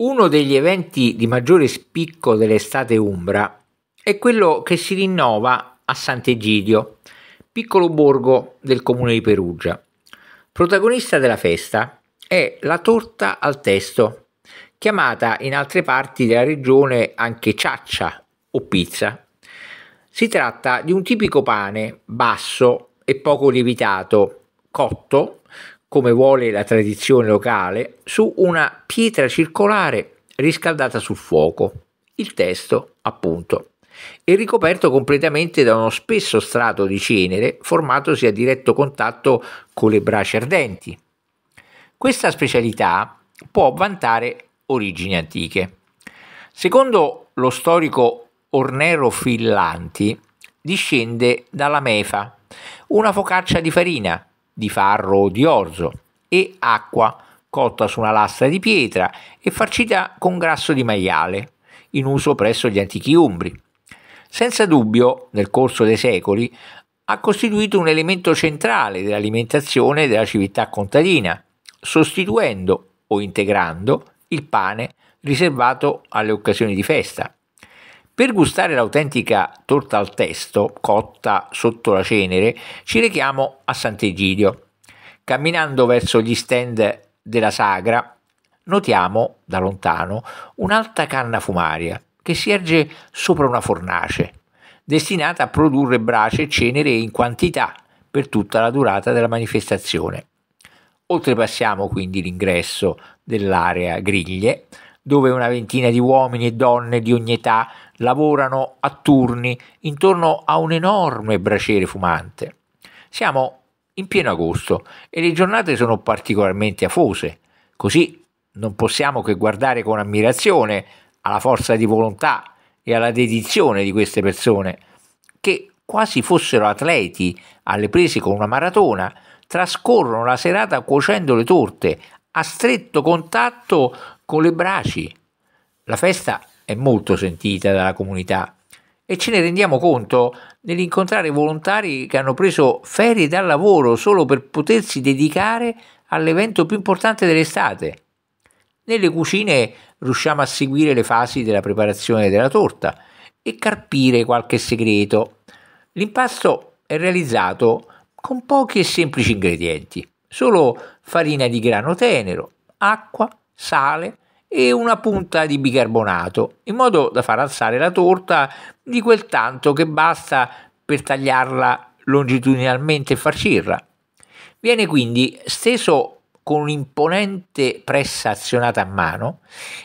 Uno degli eventi di maggiore spicco dell'estate umbra è quello che si rinnova a Sant'Egidio, piccolo borgo del comune di Perugia. Protagonista della festa è la torta al testo, chiamata in altre parti della regione anche ciaccia o pizza. Si tratta di un tipico pane basso e poco lievitato, cotto, come vuole la tradizione locale, su una pietra circolare riscaldata sul fuoco. Il testo, appunto, è ricoperto completamente da uno spesso strato di cenere formatosi a diretto contatto con le brace ardenti. Questa specialità può vantare origini antiche. Secondo lo storico Ornero Fillanti, discende dalla mefa, una focaccia di farina di farro o di orzo e acqua cotta su una lastra di pietra e farcita con grasso di maiale, in uso presso gli antichi umbri. Senza dubbio, nel corso dei secoli, ha costituito un elemento centrale dell'alimentazione della civiltà contadina, sostituendo o integrando il pane riservato alle occasioni di festa. Per gustare l'autentica torta al testo, cotta sotto la cenere, ci rechiamo a Sant'Egidio. Camminando verso gli stand della sagra, notiamo da lontano un'alta canna fumaria che si erge sopra una fornace, destinata a produrre brace e cenere in quantità per tutta la durata della manifestazione. Oltrepassiamo quindi l'ingresso dell'area griglie dove una ventina di uomini e donne di ogni età lavorano a turni intorno a un enorme braciere fumante. Siamo in pieno agosto e le giornate sono particolarmente afose, così non possiamo che guardare con ammirazione alla forza di volontà e alla dedizione di queste persone, che quasi fossero atleti alle prese con una maratona, trascorrono la serata cuocendo le torte, a stretto contatto con le braci. La festa è molto sentita dalla comunità e ce ne rendiamo conto nell'incontrare volontari che hanno preso ferie dal lavoro solo per potersi dedicare all'evento più importante dell'estate. Nelle cucine riusciamo a seguire le fasi della preparazione della torta e carpire qualche segreto. L'impasto è realizzato con pochi e semplici ingredienti, solo farina di grano tenero, acqua sale e una punta di bicarbonato, in modo da far alzare la torta di quel tanto che basta per tagliarla longitudinalmente e farcirla. Viene quindi steso con un'imponente pressa azionata a mano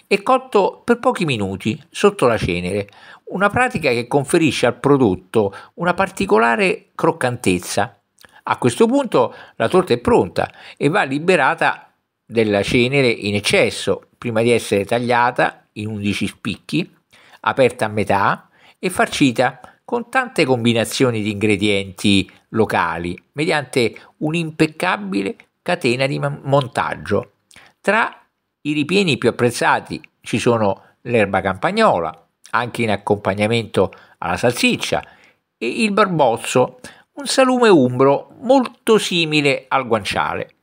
e cotto per pochi minuti sotto la cenere, una pratica che conferisce al prodotto una particolare croccantezza. A questo punto la torta è pronta e va liberata della cenere in eccesso prima di essere tagliata in 11 spicchi, aperta a metà e farcita con tante combinazioni di ingredienti locali mediante un'impeccabile catena di montaggio. Tra i ripieni più apprezzati ci sono l'erba campagnola, anche in accompagnamento alla salsiccia, e il barbozzo, un salume umbro molto simile al guanciale.